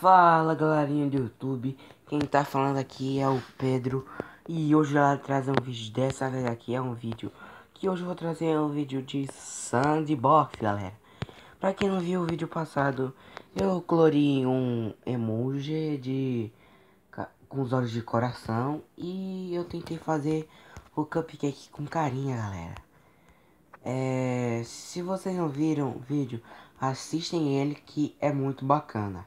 Fala galerinha do YouTube, quem tá falando aqui é o Pedro E hoje eu vou trazer um vídeo dessa vez aqui, é um vídeo Que hoje eu vou trazer um vídeo de Sandbox galera Pra quem não viu o vídeo passado, eu colori um emoji de com os olhos de coração E eu tentei fazer o cupcake com carinha galera é, se vocês não viram o vídeo, assistem ele que é muito bacana.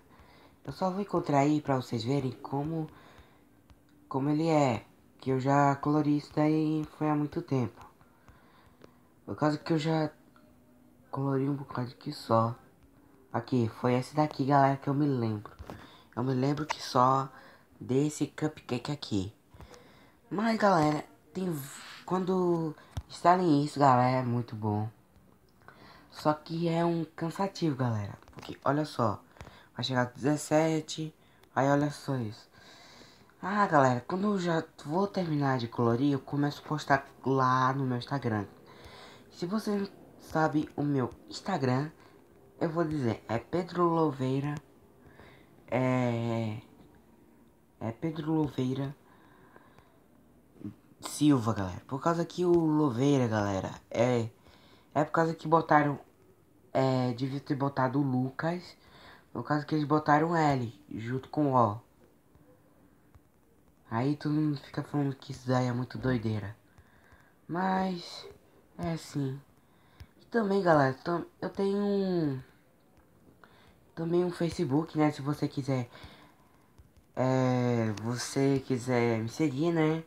Eu só vou encontrar aí pra vocês verem como, como ele é. Que eu já colori isso daí foi há muito tempo. Por causa que eu já colori um bocado aqui só. Aqui, foi esse daqui, galera, que eu me lembro. Eu me lembro que só desse cupcake aqui. Mas, galera, tem... Quando instalem isso, galera, é muito bom. Só que é um cansativo, galera. Porque, olha só vai chegar 17. Aí olha só isso. Ah, galera, quando eu já vou terminar de colorir, eu começo a postar lá no meu Instagram. Se você não sabe o meu Instagram, eu vou dizer, é Pedro Louveira. É... É Pedro Louveira Silva, galera. Por causa que o Louveira, galera, é... É por causa que botaram... É, devia ter botado o Lucas no caso que eles botaram L junto com O. Aí todo mundo fica falando que isso daí é muito doideira. Mas é assim. E também galera, eu tenho um, também um Facebook, né? Se você quiser. É, você quiser me seguir, né?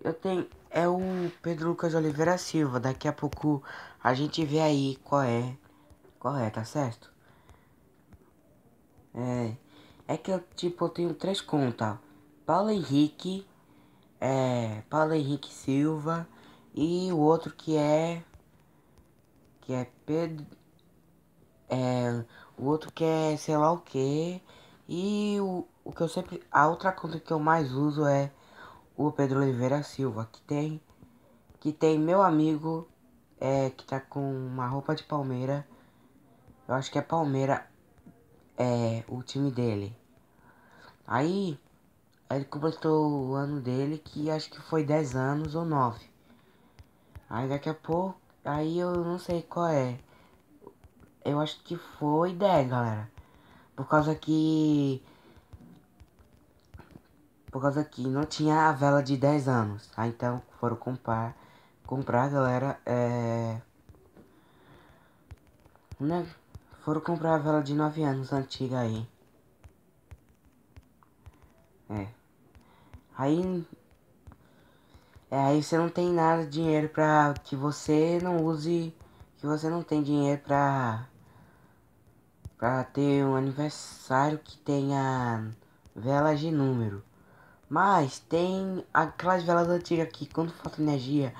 Eu tenho. É o Pedro Lucas Oliveira Silva. Daqui a pouco a gente vê aí qual é. Qual é, tá certo? É, é que eu, tipo, eu tenho três contas. Paulo Henrique, é, Paulo Henrique Silva e o outro que é que é Pedro é, o outro que é sei lá o que e o, o que eu sempre a outra conta que eu mais uso é o Pedro Oliveira Silva que tem que tem meu amigo é que tá com uma roupa de palmeira eu acho que é palmeira é, o time dele. Aí ele completou o ano dele, que acho que foi 10 anos ou 9. Aí daqui a pouco, aí eu não sei qual é. Eu acho que foi 10, galera. Por causa que. Por causa que não tinha a vela de 10 anos. Aí então foram comprar. Comprar, galera, é. Né? Foram comprar a vela de 9 anos antiga aí. É. Aí. É, aí você não tem nada de dinheiro pra. Que você não use. Que você não tem dinheiro pra. Pra ter um aniversário que tenha velas de número. Mas tem aquelas velas antigas que quando falta energia,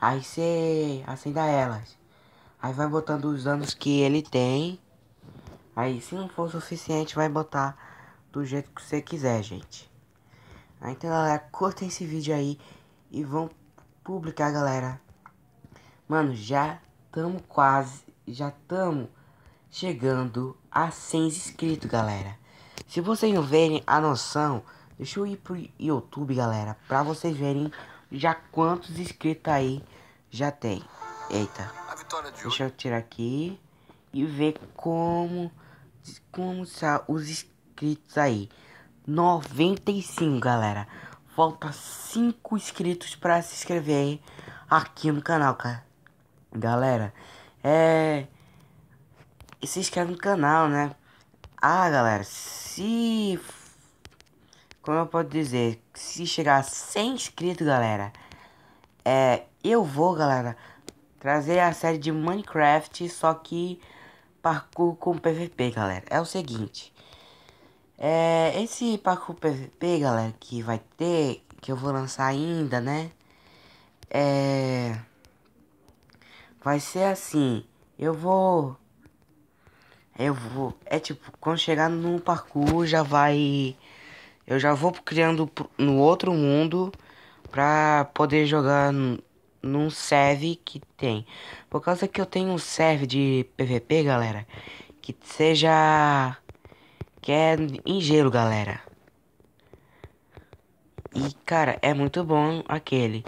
aí você acenda elas. Aí vai botando os anos que ele tem. Aí, se não for suficiente, vai botar do jeito que você quiser, gente. então, galera, curta esse vídeo aí e vão publicar, galera. Mano, já tamo quase, já tamo chegando a 100 inscritos, galera. Se vocês não verem a noção, deixa eu ir pro YouTube, galera, pra vocês verem já quantos inscritos aí já tem. Eita. Deixa eu tirar aqui e ver como como está os inscritos aí? 95, galera. Falta 5 inscritos para se inscrever aqui no canal, cara. Galera, é... Se inscreve no canal, né? Ah, galera, se... Como eu posso dizer? Se chegar a 100 inscritos, galera... É... Eu vou, galera, trazer a série de Minecraft, só que parkour com PVP, galera. É o seguinte. É, esse parkour PVP, galera, que vai ter, que eu vou lançar ainda, né? É... Vai ser assim. Eu vou... Eu vou... É tipo, quando chegar no parkour, já vai... Eu já vou criando no outro mundo pra poder jogar num serve que tem. Por causa que eu tenho um serve de PVP, galera, que seja que é em gelo, galera. E cara, é muito bom aquele.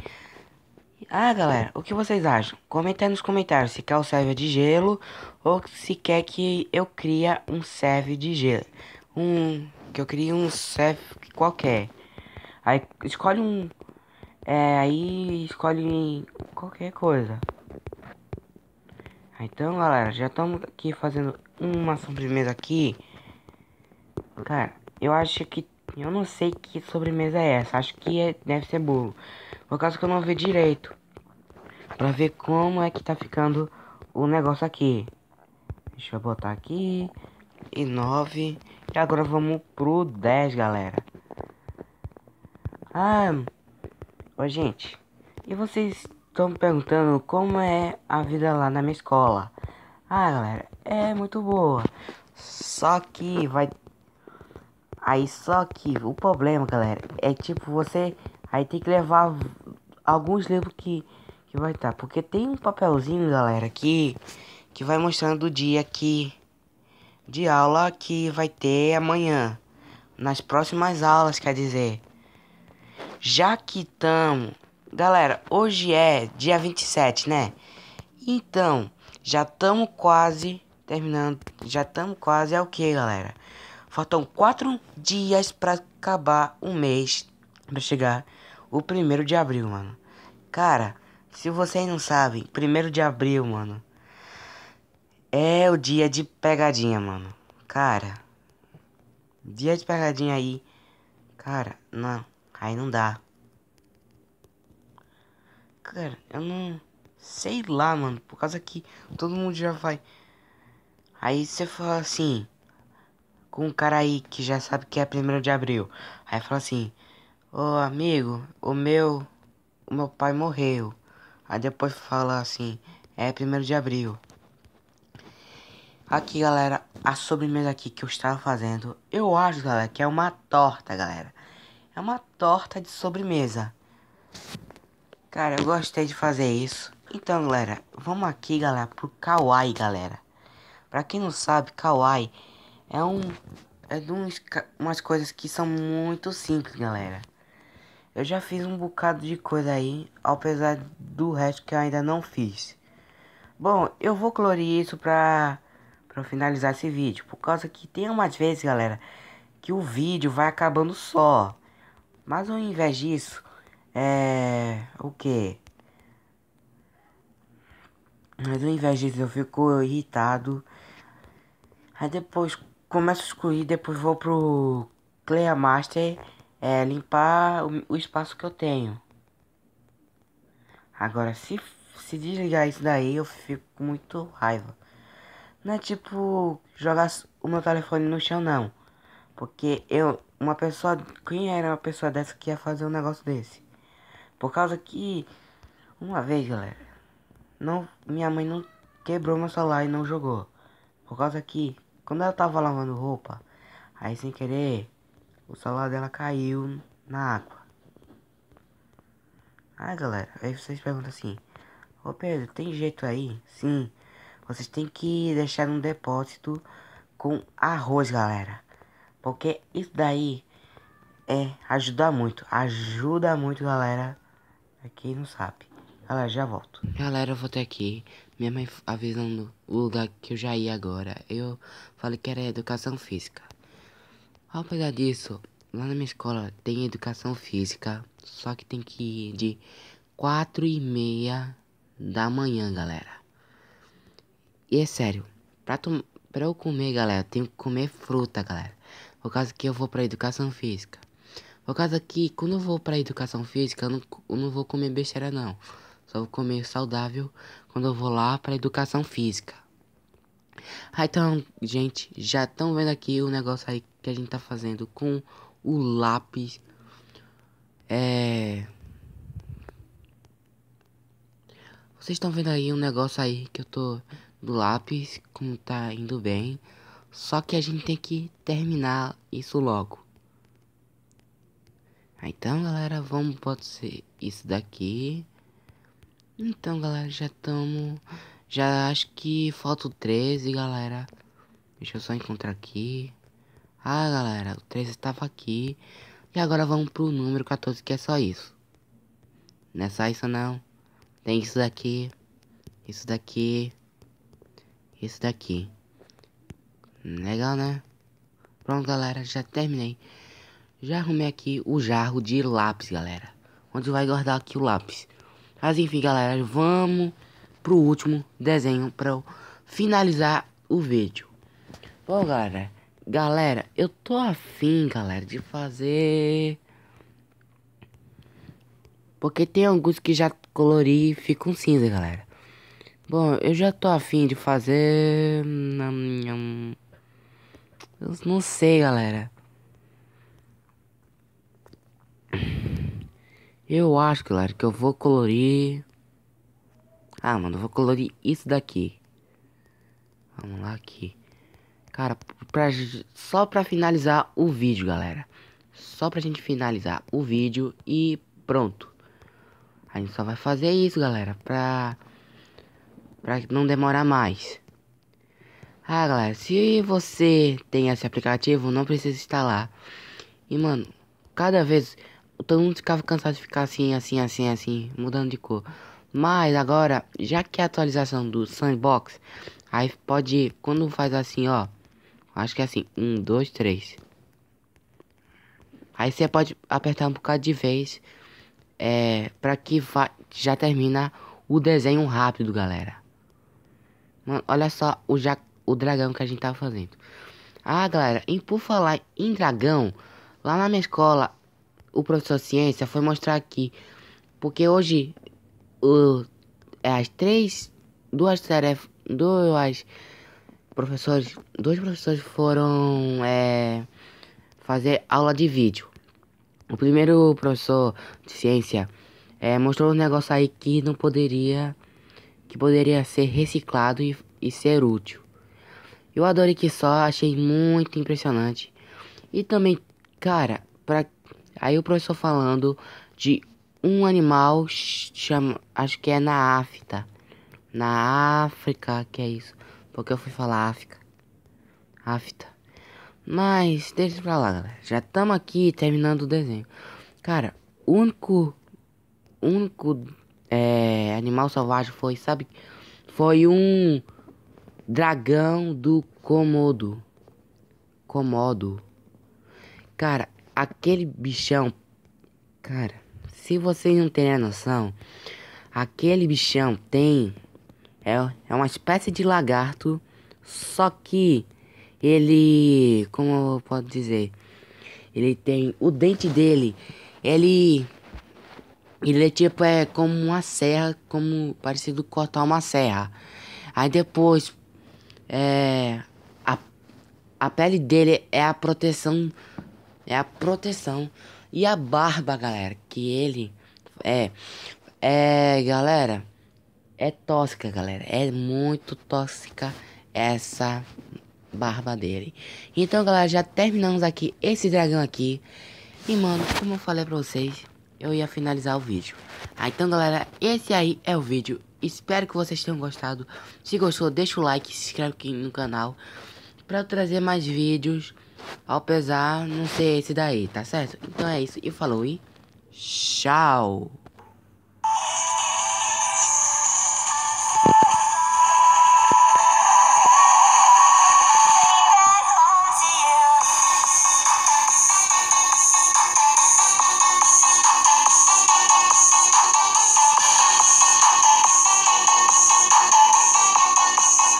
Ah, galera, o que vocês acham? Comenta aí nos comentários se quer o serve de gelo ou se quer que eu crie um serve de gelo. Um que eu crie um serve qualquer. Aí escolhe um é, aí escolhe qualquer coisa. Então, galera, já estamos aqui fazendo uma sobremesa aqui. Cara, eu acho que... Eu não sei que sobremesa é essa. Acho que é, deve ser bolo. Por causa que eu não vi direito. Pra ver como é que tá ficando o negócio aqui. Deixa eu botar aqui. E 9. E agora vamos pro 10, galera. Ah, Ô gente, e vocês estão perguntando como é a vida lá na minha escola? Ah galera, é muito boa. Só que vai. Aí só que o problema, galera, é tipo você aí tem que levar alguns livros que, que vai estar. Tá. Porque tem um papelzinho, galera, que, que vai mostrando o dia que de aula que vai ter amanhã. Nas próximas aulas, quer dizer já que tamo. Galera, hoje é dia 27, né? Então, já tamo quase terminando. Já tamo quase é o que, galera? Faltam quatro dias para acabar o um mês. para chegar o primeiro de abril, mano. Cara, se vocês não sabem, primeiro de abril, mano. É o dia de pegadinha, mano. Cara. Dia de pegadinha aí. Cara, não. Aí não dá. Cara, eu não. Sei lá, mano. Por causa que todo mundo já vai. Aí você fala assim. Com um cara aí que já sabe que é primeiro de abril. Aí fala assim: Ô oh, amigo, o meu. O meu pai morreu. Aí depois fala assim: É primeiro de abril. Aqui, galera, a sobremesa aqui que eu estava fazendo, eu acho, galera, que é uma torta, galera. É uma torta de sobremesa. Cara, eu gostei de fazer isso. Então, galera, vamos aqui, galera, pro kawaii, galera. Pra quem não sabe, kawaii é um... É de uns, umas coisas que são muito simples, galera. Eu já fiz um bocado de coisa aí, apesar do resto que eu ainda não fiz. Bom, eu vou colorir isso pra, pra finalizar esse vídeo. Por causa que tem umas vezes, galera, que o vídeo vai acabando só. Mas ao invés disso, é. O que? Mas ao invés disso, eu fico irritado. Aí depois começo a excluir, depois vou pro Clear Master é, limpar o, o espaço que eu tenho. Agora, se, se desligar isso daí, eu fico com muito raiva. Não é tipo jogar o meu telefone no chão, não. Porque eu, uma pessoa, quem era uma pessoa dessa que ia fazer um negócio desse? Por causa que, uma vez, galera, não, minha mãe não quebrou meu celular e não jogou. Por causa que, quando ela tava lavando roupa, aí sem querer, o celular dela caiu na água. Aí galera, aí vocês perguntam assim, ô Pedro, tem jeito aí? Sim, vocês têm que deixar um depósito com arroz, galera. Porque isso daí é ajudar muito. Ajuda muito, galera. Aqui não sabe. Galera, já volto. Galera, eu voltei aqui. Minha mãe avisando o lugar que eu já ia agora. Eu falei que era educação física. Apesar disso, lá na minha escola tem educação física. Só que tem que ir de 4 e meia da manhã, galera. E é sério, pra, pra eu comer, galera, eu tenho que comer fruta, galera. Por causa que eu vou pra educação física. Por causa que quando eu vou pra educação física, eu não, eu não vou comer besteira não. Só vou comer saudável quando eu vou lá pra educação física. Ah, então, gente, já estão vendo aqui o negócio aí que a gente tá fazendo com o lápis. É... Vocês estão vendo aí um negócio aí que eu tô do lápis, como tá indo bem. Só que a gente tem que terminar isso logo. Ah, então, galera, vamos pode ser isso daqui. Então, galera, já estamos... Já acho que falta o 13, galera. Deixa eu só encontrar aqui. Ah, galera, o 13 estava aqui. E agora vamos pro número 14, que é só isso. Não é só isso, não. Tem isso daqui. Isso daqui. Isso daqui. Legal, né? Pronto, galera, já terminei. Já arrumei aqui o jarro de lápis, galera. Onde vai guardar aqui o lápis. Mas enfim, galera, vamos pro último desenho pra eu finalizar o vídeo. Bom, galera, galera, eu tô afim, galera, de fazer... Porque tem alguns que já colori e ficam cinza, galera. Bom, eu já tô afim de fazer... Hum, hum, eu não sei, galera. Eu acho, galera, que eu vou colorir... Ah, mano, eu vou colorir isso daqui. Vamos lá aqui. Cara, pra, só pra finalizar o vídeo, galera. Só pra gente finalizar o vídeo e pronto. A gente só vai fazer isso, galera, pra... Pra não demorar mais. Ah, galera, se você tem esse aplicativo, não precisa instalar. E, mano, cada vez todo mundo ficava cansado de ficar assim, assim, assim, assim, mudando de cor. Mas agora, já que é a atualização do sandbox, aí pode, quando faz assim, ó, acho que é assim, um, dois, três. Aí você pode apertar um bocado de vez, é, pra que já termina o desenho rápido, galera. Mano, olha só o já o dragão que a gente tava fazendo. Ah, galera, e por falar em dragão, lá na minha escola, o professor Ciência foi mostrar aqui. Porque hoje, é as três, duas tarefas, duas professores, dois professores foram é, fazer aula de vídeo. O primeiro professor de ciência é, mostrou um negócio aí que não poderia, que poderia ser reciclado e, e ser útil. Eu adorei que só, achei muito impressionante. E também, cara, pra... aí o professor falando de um animal chama, acho que é na África. Na África, que é isso? Porque eu fui falar África. África. Mas deixa pra lá, galera. Já estamos aqui terminando o desenho. Cara, o único único é, animal selvagem foi, sabe? Foi um Dragão do Comodo. Comodo. Cara, aquele bichão. Cara, se vocês não têm a noção, aquele bichão tem. É, é uma espécie de lagarto. Só que ele. Como eu posso dizer? Ele tem. O dente dele. Ele. Ele é tipo. É como uma serra. Como. Parecido cortar uma serra. Aí depois é. A, a pele dele é a proteção. É a proteção. E a barba, galera, que ele é. É, galera. É tóxica, galera. É muito tóxica essa barba dele. Então, galera, já terminamos aqui esse dragão aqui. E, mano, como eu falei para vocês, eu ia finalizar o vídeo. Ah, então, galera, esse aí é o vídeo espero que vocês tenham gostado. Se gostou, deixa o like, se inscreve aqui no canal. Pra eu trazer mais vídeos. Ao pesar, não sei esse daí, tá certo? Então é isso. E falou e tchau!